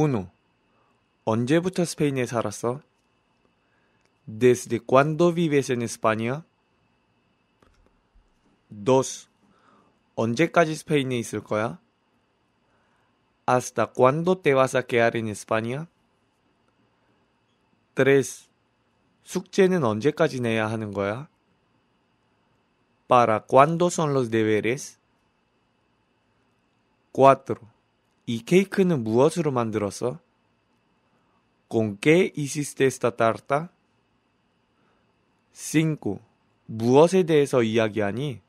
1. 언제부터 스페인에 살았어? ¿Desde cuándo vives en España? 2. 언제까지 스페인에 있을 거야? ¿Hasta cuándo te vas a quedar en España? 3. 숙제는 언제까지 내야 하는 거야? ¿Para cuándo son los deberes? 4. 이 케이크는 무엇으로 만들었어? ¿Con qué hiciste esta tarta? 5. 무엇에 대해서 이야기하니?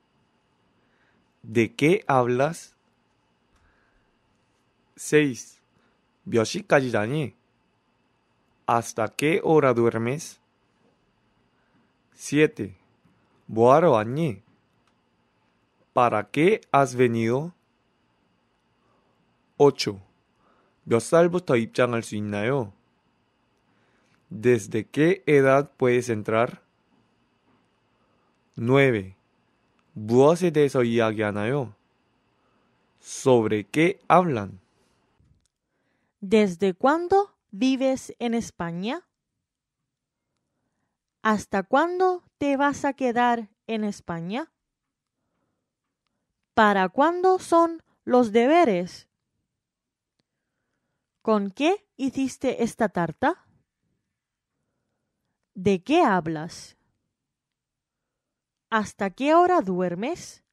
¿De qué hablas? 6. 몇 시까지 자니? ¿Hasta qué hora duermes? 7. 뭐하러 왔니? ¿Para qué has venido? 8. 몇 살부터 입장할 수 ¿Desde qué edad puedes entrar? 9. 무엇에 대해서 ¿Sobre qué hablan? ¿Desde cuándo vives en España? ¿Hasta cuándo te vas a quedar en España? ¿Para cuándo son los deberes? ¿Con qué hiciste esta tarta? ¿De qué hablas? ¿Hasta qué hora duermes?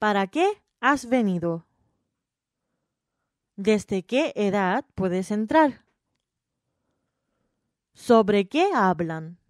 ¿Para qué has venido? ¿Desde qué edad puedes entrar? ¿Sobre qué hablan?